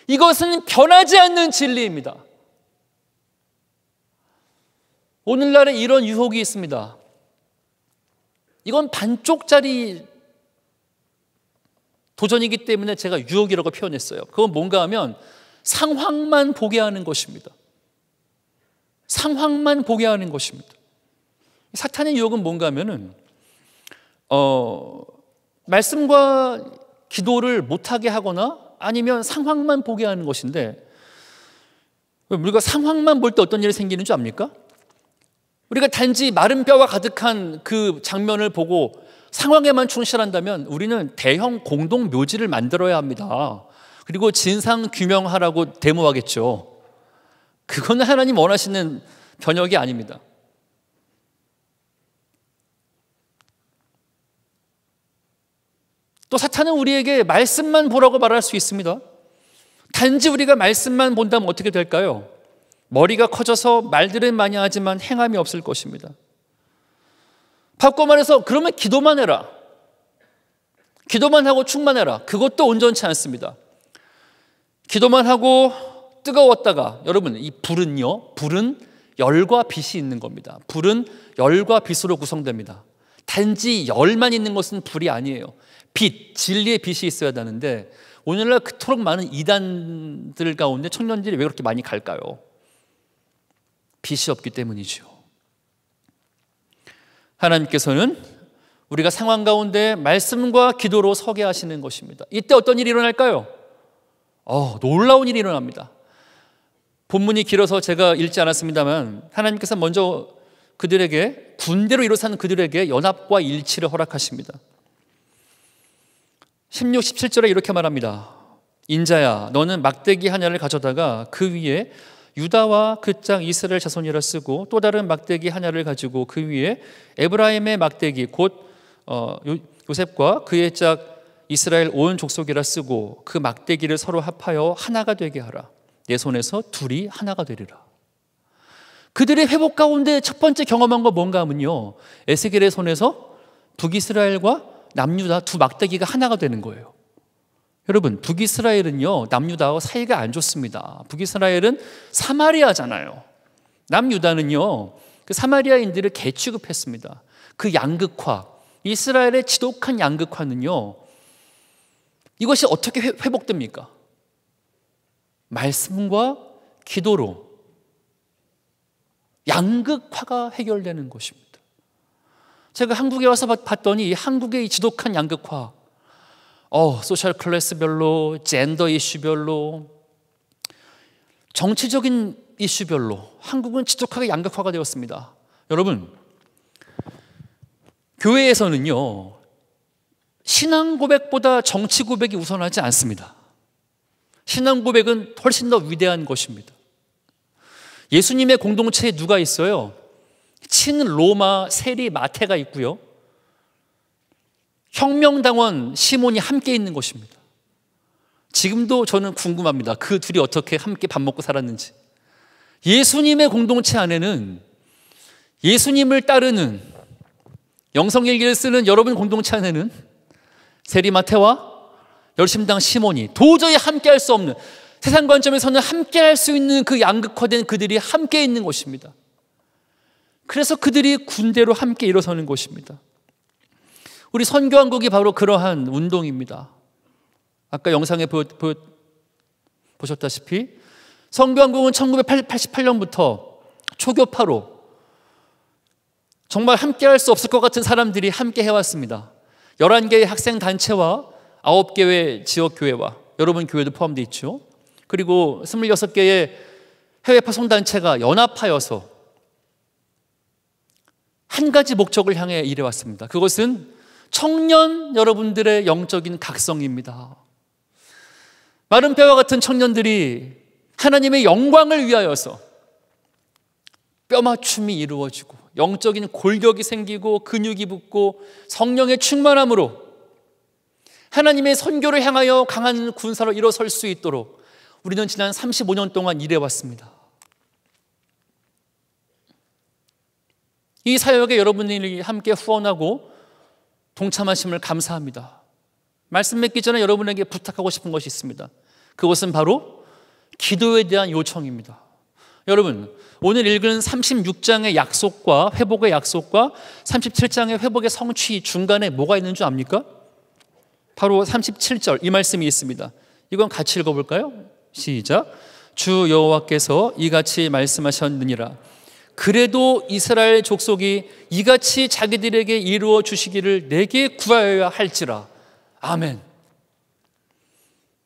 이것은 변하지 않는 진리입니다. 오늘날에 이런 유혹이 있습니다. 이건 반쪽짜리 도전이기 때문에 제가 유혹이라고 표현했어요. 그건 뭔가 하면 상황만 보게 하는 것입니다. 상황만 보게 하는 것입니다. 사탄의 유혹은 뭔가 하면은 어, 말씀과 기도를 못하게 하거나 아니면 상황만 보게 하는 것인데 우리가 상황만 볼 때 어떤 일이 생기는 줄 압니까? 우리가 단지 마른 뼈와 가득한 그 장면을 보고 상황에만 충실한다면 우리는 대형 공동 묘지를 만들어야 합니다. 그리고 진상 규명하라고 데모하겠죠. 그건 하나님 원하시는 변혁이 아닙니다. 또 사탄은 우리에게 말씀만 보라고 말할 수 있습니다. 단지 우리가 말씀만 본다면 어떻게 될까요? 머리가 커져서 말들은 많이 하지만 행함이 없을 것입니다. 바꿔 말해서 그러면 기도만 해라. 기도만 하고 충만해라. 그것도 온전치 않습니다. 기도만 하고 뜨거웠다가 여러분 이 불은요. 불은 열과 빛이 있는 겁니다. 불은 열과 빛으로 구성됩니다. 단지 열만 있는 것은 불이 아니에요. 빛, 진리의 빛이 있어야 되는데 오늘날 그토록 많은 이단들 가운데 청년들이 왜 그렇게 많이 갈까요? 빛이 없기 때문이죠. 하나님께서는 우리가 상황 가운데 말씀과 기도로 서게 하시는 것입니다. 이때 어떤 일이 일어날까요? 어, 놀라운 일이 일어납니다. 본문이 길어서 제가 읽지 않았습니다만 하나님께서 먼저 그들에게 군대로 이루산 그들에게 연합과 일치를 허락하십니다. 16, 17절에 이렇게 말합니다. 인자야, 너는 막대기 하나를 가져다가 그 위에 유다와 그 짝 이스라엘 자손이라 쓰고 또 다른 막대기 하나를 가지고 그 위에 에브라임의 막대기 곧 어, 요셉과 그의 짝 이스라엘 온 족속이라 쓰고 그 막대기를 서로 합하여 하나가 되게 하라. 내 손에서 둘이 하나가 되리라. 그들의 회복 가운데 첫 번째 경험한 건 뭔가 하면요. 에스겔의 손에서 북이스라엘과 남유다 두 막대기가 하나가 되는 거예요. 여러분 북이스라엘은요 남유다와 사이가 안 좋습니다. 북이스라엘은 사마리아잖아요. 남유다는요 그 사마리아인들을 개취급했습니다. 그 양극화 이스라엘의 지독한 양극화는요 이것이 어떻게 회복됩니까? 말씀과 기도로 양극화가 해결되는 것입니다. 제가 한국에 와서 봤더니 한국의 지독한 양극화 어, 소셜 클래스별로, 젠더 이슈별로, 정치적인 이슈별로 한국은 지독하게 양극화가 되었습니다. 여러분, 교회에서는요, 신앙 고백보다 정치 고백이 우선하지 않습니다. 신앙 고백은 훨씬 더 위대한 것입니다. 예수님의 공동체에 누가 있어요? 친 로마 세리 마태가 있고요. 혁명당원 시몬이 함께 있는 것입니다. 지금도 저는 궁금합니다. 그 둘이 어떻게 함께 밥 먹고 살았는지. 예수님의 공동체 안에는 예수님을 따르는 영성일기를 쓰는 여러분 공동체 안에는 세리마태와 열심당 시몬이 도저히 함께 할 수 없는 세상 관점에서는 함께 할 수 있는 그 양극화된 그들이 함께 있는 것입니다. 그래서 그들이 군대로 함께 일어서는 것입니다. 우리 선교한국이 바로 그러한 운동입니다. 아까 영상에 보보 보셨다시피 선교한국은 1988년부터 초교파로 정말 함께할 수 없을 것 같은 사람들이 함께 해왔습니다. 11개의 학생 단체와 9개의 지역교회와 여러분 교회도 포함되어 있죠. 그리고 26개의 해외파 성단체가 연합하여서 한 가지 목적을 향해 일해왔습니다. 그것은 청년 여러분들의 영적인 각성입니다. 마른 뼈와 같은 청년들이 하나님의 영광을 위하여서 뼈맞춤이 이루어지고 영적인 골격이 생기고 근육이 붙고 성령의 충만함으로 하나님의 선교를 향하여 강한 군사로 일어설 수 있도록 우리는 지난 35년 동안 일해왔습니다. 이 사역에 여러분들이 함께 후원하고 동참하심을 감사합니다. 말씀 맺기 전에 여러분에게 부탁하고 싶은 것이 있습니다. 그것은 바로 기도에 대한 요청입니다. 여러분, 오늘 읽은 36장의 약속과 회복의 약속과 37장의 회복의 성취 중간에 뭐가 있는 줄 압니까? 바로 37절 이 말씀이 있습니다. 이건 같이 읽어볼까요? 시작. 주 여호와께서 이같이 말씀하셨느니라. 그래도 이스라엘 족속이 이같이 자기들에게 이루어 주시기를 내게 구하여야 할지라. 아멘.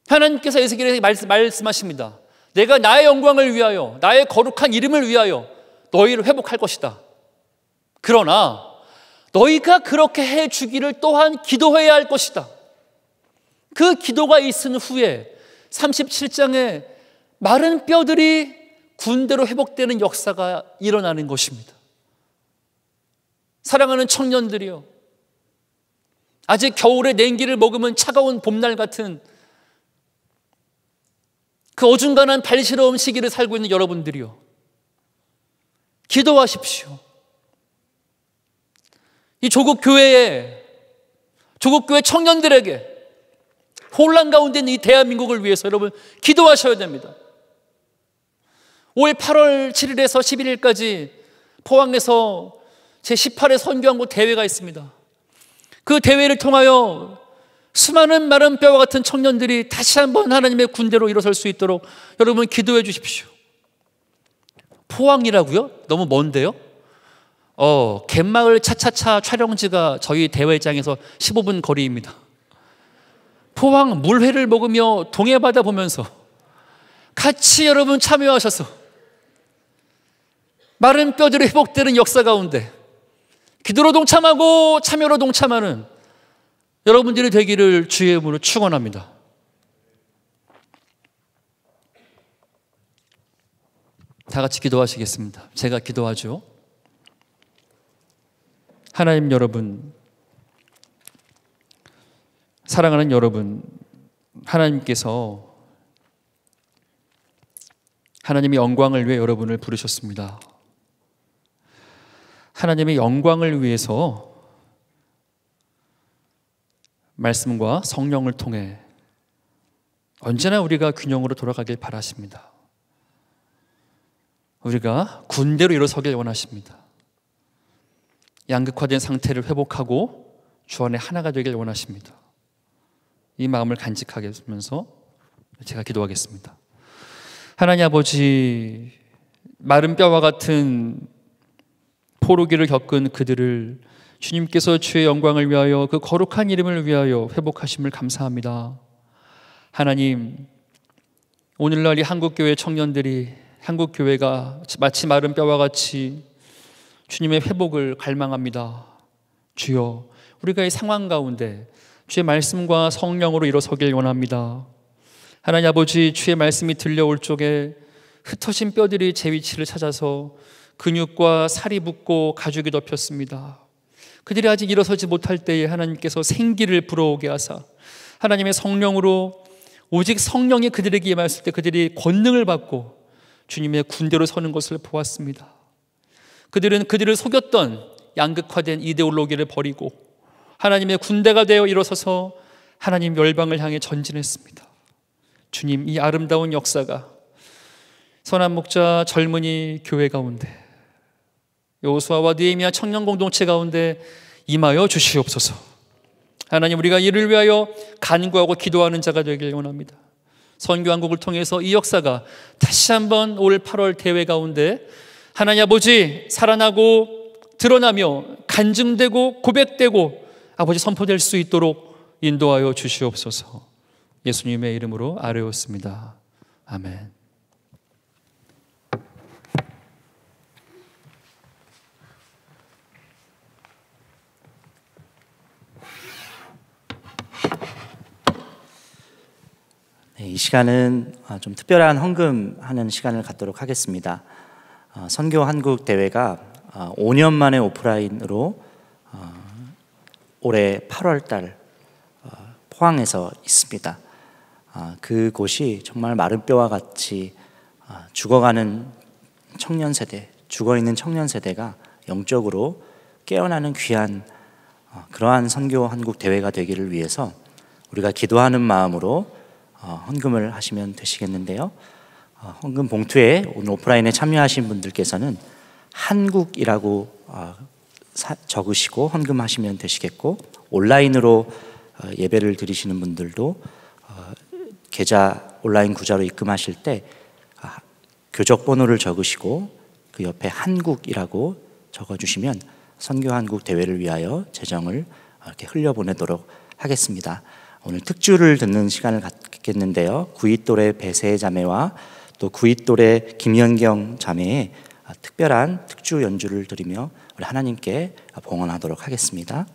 하나님께서 에스겔에게 말씀하십니다. 내가 나의 영광을 위하여, 나의 거룩한 이름을 위하여 너희를 회복할 것이다. 그러나 너희가 그렇게 해 주기를 또한 기도해야 할 것이다. 그 기도가 있은 후에 37장에 마른 뼈들이 군대로 회복되는 역사가 일어나는 것입니다. 사랑하는 청년들이요. 아직 겨울에 냉기를 머금은 차가운 봄날 같은 그 어중간한 발시러움 시기를 살고 있는 여러분들이요. 기도하십시오. 이 조국 교회에 조국 교회 청년들에게 혼란 가운데 있는 이 대한민국을 위해서 여러분 기도하셔야 됩니다. 5월 8월 7일에서 11일까지 포항에서 제18회 선교항구 대회가 있습니다. 그 대회를 통하여 수많은 마른 뼈와 같은 청년들이 다시 한번 하나님의 군대로 일어설 수 있도록 여러분 기도해 주십시오. 포항이라고요? 너무 먼데요? 어, 갯마을 차차차 촬영지가 저희 대회장에서 15분 거리입니다. 포항 물회를 먹으며 동해바다 보면서 같이 여러분 참여하셔서 마른 뼈대로 회복되는 역사 가운데 기도로 동참하고 참여로 동참하는 여러분들이 되기를 주의 이름으로 축원합니다. 다 같이 기도하시겠습니다. 제가 기도하죠. 하나님 여러분, 사랑하는 여러분, 하나님께서 하나님의 영광을 위해 여러분을 부르셨습니다. 하나님의 영광을 위해서 말씀과 성령을 통해 언제나 우리가 균형으로 돌아가길 바라십니다. 우리가 군대로 일어서길 원하십니다. 양극화된 상태를 회복하고 주 안에 하나가 되길 원하십니다. 이 마음을 간직하게 하면서 제가 기도하겠습니다. 하나님 아버지, 마른 뼈와 같은 포로기를 겪은 그들을 주님께서 주의 영광을 위하여 그 거룩한 이름을 위하여 회복하심을 감사합니다. 하나님, 오늘날 이 한국교회 청년들이 한국교회가 마치 마른 뼈와 같이 주님의 회복을 갈망합니다. 주여, 우리가 이 상황 가운데 주의 말씀과 성령으로 일어서길 원합니다. 하나님 아버지, 주의 말씀이 들려올 쪽에 흩어진 뼈들이 제 위치를 찾아서 근육과 살이 붙고 가죽이 덮였습니다. 그들이 아직 일어서지 못할 때에 하나님께서 생기를 불어오게 하사 하나님의 성령으로 오직 성령이 그들에게 임하였을 때 그들이 권능을 받고 주님의 군대로 서는 것을 보았습니다. 그들은 그들을 속였던 양극화된 이데올로기를 버리고 하나님의 군대가 되어 일어서서 하나님 열방을 향해 전진했습니다. 주님 이 아름다운 역사가 선한 목자 젊은이 교회 가운데 요수아와 니에미야 청년 공동체 가운데 임하여 주시옵소서. 하나님 우리가 이를 위하여 간구하고 기도하는 자가 되길 원합니다. 선교 한국을 통해서 이 역사가 다시 한번 올 8월 대회 가운데 하나님 아버지 살아나고 드러나며 간증되고 고백되고 아버지 선포될 수 있도록 인도하여 주시옵소서. 예수님의 이름으로 아뢰었습니다. 아멘. 예, 이 시간은 아, 좀 특별한 헌금하는 시간을 갖도록 하겠습니다. 아, 선교 한국 대회가 5년 아, 만에 오프라인으로 올해 8월 달 포항에서 있습니다. 그곳이 정말 마른 뼈와 같이 죽어가는 청년 세대, 죽어 있는 청년 세대가 영적으로 깨어나는 귀한 그러한 선교 한국 대회가 되기를 위해서 우리가 기도하는 마음으로 어, 헌금을 하시면 되시겠는데요. 어, 헌금 봉투에 오늘 오프라인에 참여하신 분들께서는 한국이라고 어, 적으시고 헌금하시면 되시겠고 온라인으로 예배를 드리시는 분들도 계좌 온라인 구자로 입금하실 때 아, 교적 번호를 적으시고 그 옆에 한국이라고 적어주시면 선교 한국 대회를 위하여 재정을 이렇게 흘려보내도록 하겠습니다. 오늘 특주를 듣는 시간을 갖겠는데요. 구이또래 배세 자매와 또 구이또래 김연경 자매의 특별한 특주 연주를 드리며 우리 하나님께 봉헌하도록 하겠습니다.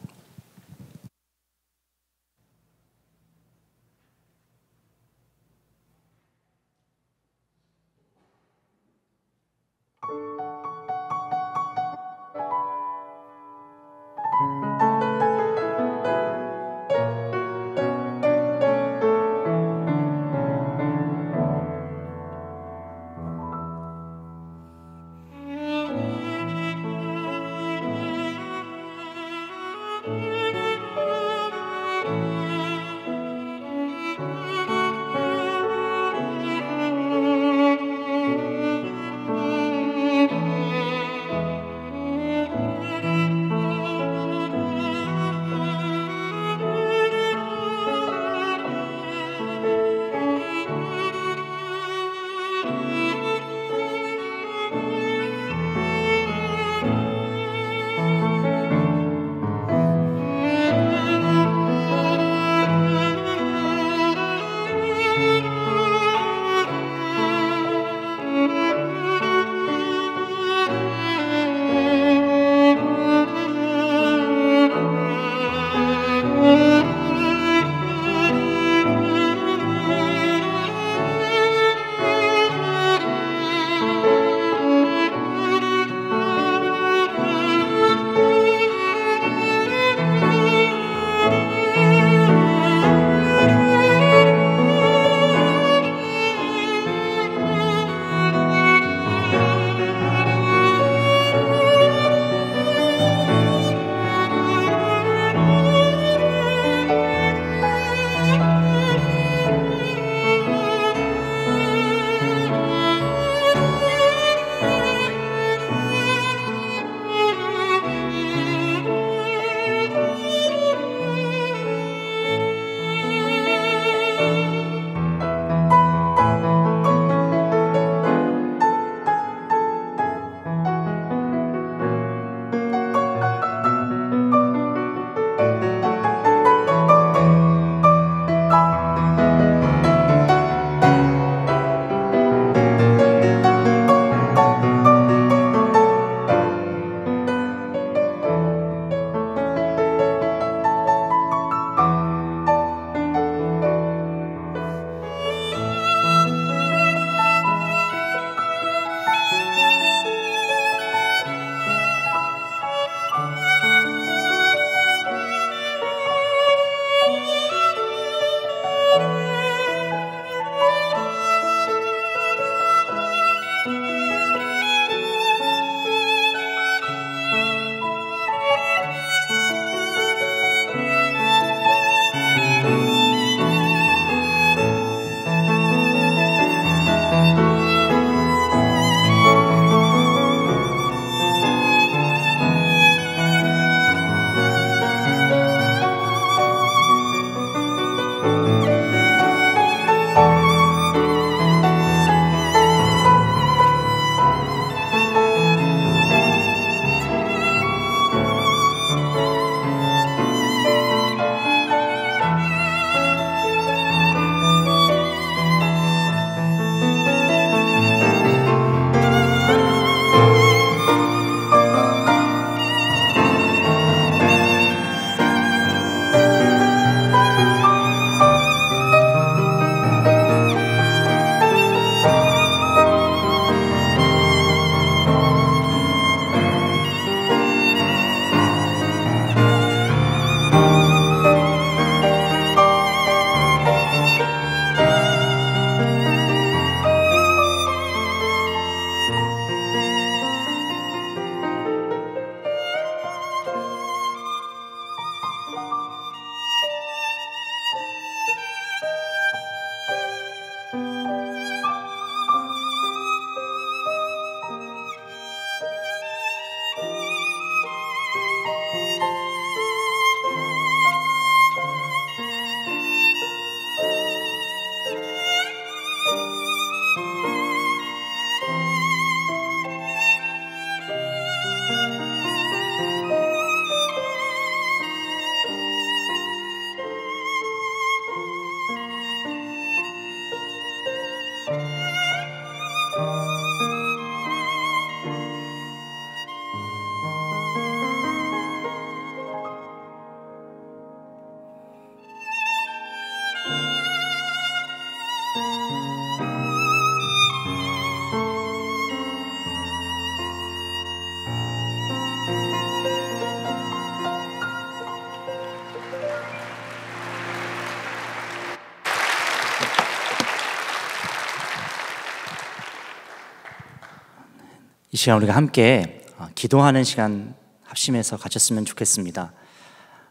시간 우리가 함께 어, 기도하는 시간 합심해서 가졌으면 좋겠습니다.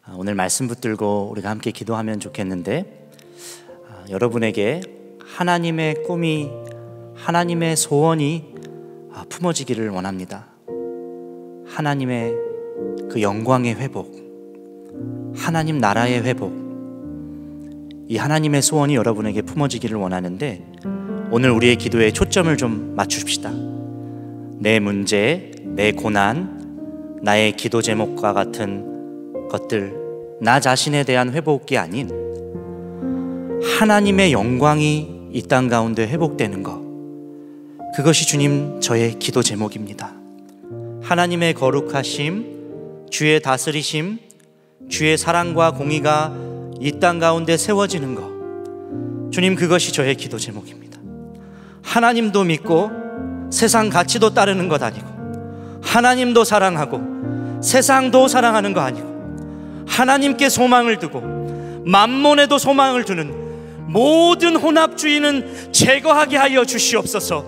어, 오늘 말씀 붙들고 우리가 함께 기도하면 좋겠는데 어, 여러분에게 하나님의 꿈이 하나님의 소원이 아, 품어지기를 원합니다. 하나님의 그 영광의 회복, 하나님 나라의 회복, 이 하나님의 소원이 여러분에게 품어지기를 원하는데 오늘 우리의 기도에 초점을 좀 맞춥시다. 내 문제, 내 고난, 나의 기도 제목과 같은 것들, 나 자신에 대한 회복이 아닌 하나님의 영광이 이 땅 가운데 회복되는 것. 그것이 주님 저의 기도 제목입니다. 하나님의 거룩하심, 주의 다스리심, 주의 사랑과 공의가 이 땅 가운데 세워지는 것. 주님 그것이 저의 기도 제목입니다. 하나님도 믿고 세상 가치도 따르는 것 아니고 하나님도 사랑하고 세상도 사랑하는 거 아니고 하나님께 소망을 두고 만몬에도 소망을 두는 모든 혼합주의는 제거하게 하여 주시옵소서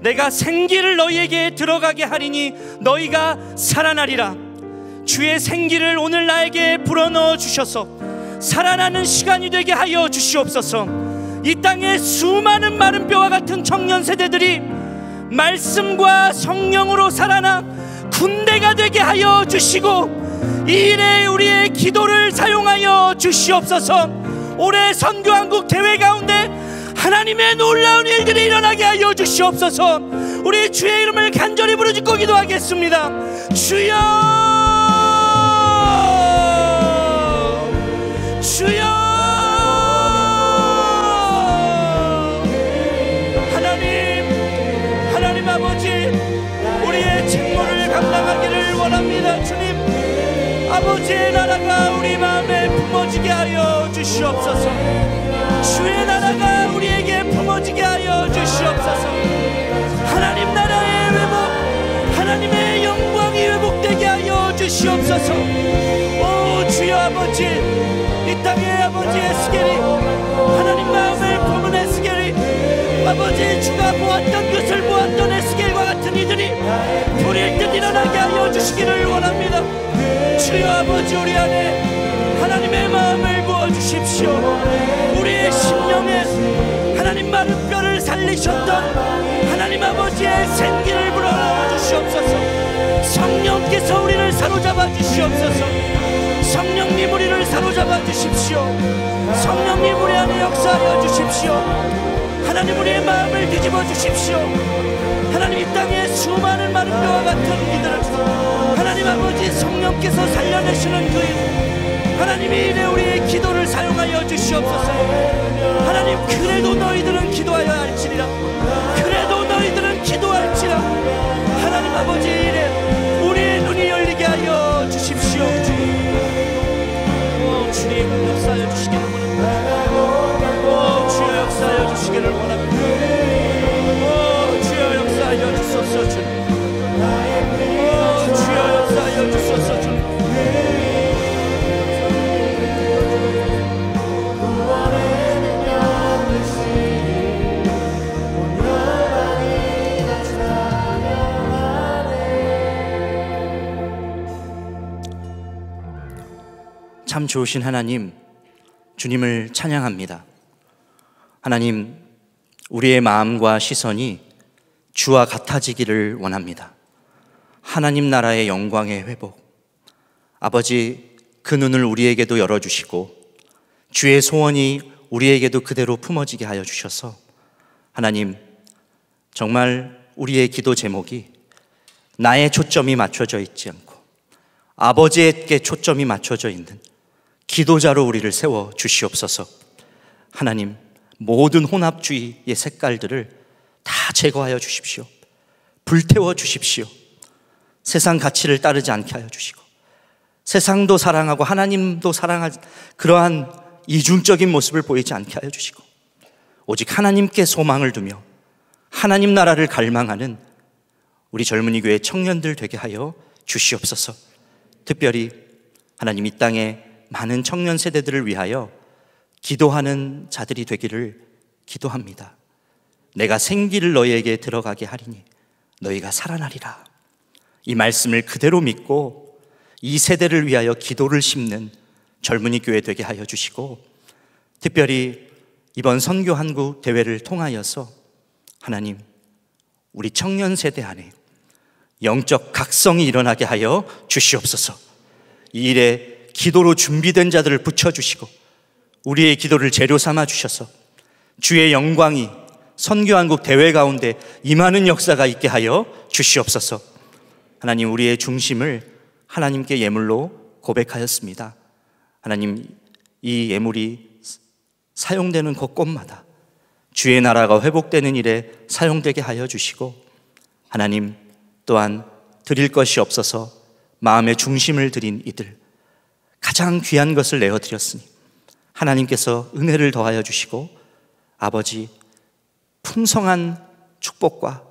내가 생기를 너희에게 들어가게 하리니 너희가 살아나리라 주의 생기를 오늘 나에게 불어넣어 주셔서 살아나는 시간이 되게 하여 주시옵소서 이땅에 수많은 마른 뼈와 같은 청년 세대들이 말씀과 성령으로 살아나 군대가 되게 하여 주시고 이 일에 우리의 기도를 사용하여 주시옵소서 올해 선교한국 대회 가운데 하나님의 놀라운 일들이 일어나게 하여 주시옵소서 우리 주의 이름을 간절히 부르짖고 기도하겠습니다 주여 주의 나라가 우리 마음에 품어지게 하여 주시옵소서 주의 나라가 우리에게 품어지게 하여 주시옵소서 하나님 나라의 회복 하나님의 영광이 회복되게 하여 주시옵소서 오 주여 아버지 이 땅의 아버지 에스겔이 하나님 마음에 품은 에스겔이 아버지 주가 보았던 것을 보았던 에스겔 영혼들이 부릴 듯 일어나게 하여 주시기를 원합니다 주여 아버지 우리 안에 하나님의 마음을 부어주십시오 우리의 심령에 하나님 마른 뼈를 살리셨던 하나님 아버지의 생기를 불어넣어 주시옵소서 성령께서 우리를 사로잡아 주시옵소서 성령님 우리를 사로잡아 주십시오 성령님 우리 안에 역사하여 주십시오 하나님 우리의 마음을 뒤집어 주십시오 하나님 이 땅에 수많은 마른 배와 같은 이들을 하나님 아버지 성령께서 살려내시는 그일 하나님이 이래 우리의 기도를 사용하여 주시옵소서 하나님 그래도 너희들은 기도하여 할지니라 그래도 좋으신 하나님, 주님을 찬양합니다. 하나님, 우리의 마음과 시선이 주와 같아지기를 원합니다. 하나님 나라의 영광의 회복. 아버지, 그 눈을 우리에게도 열어주시고, 주의 소원이 우리에게도 그대로 품어지게 하여 주셔서, 하나님, 정말 우리의 기도 제목이 나의 초점이 맞춰져 있지 않고, 아버지에게 초점이 맞춰져 있는 기도자로 우리를 세워 주시옵소서. 하나님, 모든 혼합주의의 색깔들을 다 제거하여 주십시오. 불태워 주십시오. 세상 가치를 따르지 않게 하여 주시고, 세상도 사랑하고 하나님도 사랑하 그러한 이중적인 모습을 보이지 않게 하여 주시고, 오직 하나님께 소망을 두며 하나님 나라를 갈망하는 우리 젊은이 교회 청년들 되게 하여 주시옵소서. 특별히 하나님 이 땅에 많은 청년 세대들을 위하여 기도하는 자들이 되기를 기도합니다. 내가 생기를 너희에게 들어가게 하리니 너희가 살아나리라. 이 말씀을 그대로 믿고 이 세대를 위하여 기도를 심는 젊은이 교회 되게 하여 주시고 특별히 이번 선교 한국 대회를 통하여서 하나님 우리 청년 세대 안에 영적 각성이 일어나게 하여 주시옵소서. 이 일에 기도로 준비된 자들을 붙여주시고 우리의 기도를 재료 삼아 주셔서 주의 영광이 선교한국 대회 가운데 임하는 역사가 있게 하여 주시옵소서 하나님 우리의 중심을 하나님께 예물로 고백하였습니다. 하나님 이 예물이 사용되는 곳곳마다 주의 나라가 회복되는 일에 사용되게 하여 주시고 하나님 또한 드릴 것이 없어서 마음의 중심을 드린 이들 가장 귀한 것을 내어 드렸으니 하나님께서 은혜를 더하여 주시고 아버지 풍성한 축복과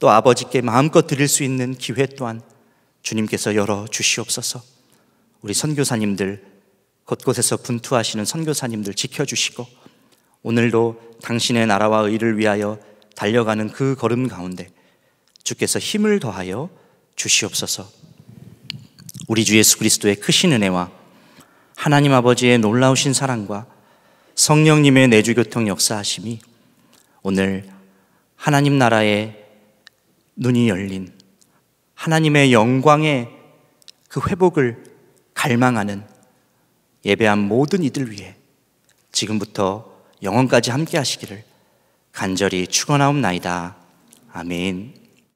또 아버지께 마음껏 드릴 수 있는 기회 또한 주님께서 열어 주시옵소서. 우리 선교사님들 곳곳에서 분투하시는 선교사님들 지켜주시고 오늘도 당신의 나라와 의를 위하여 달려가는 그 걸음 가운데 주께서 힘을 더하여 주시옵소서. 우리 주 예수 그리스도의 크신 은혜와 하나님 아버지의 놀라우신 사랑과 성령님의 내주교통 역사하심이 오늘 하나님 나라의 눈이 열린 하나님의 영광의 그 회복을 갈망하는 예배한 모든 이들 위해 지금부터 영원까지 함께 하시기를 간절히 축원하옵나이다. 아멘.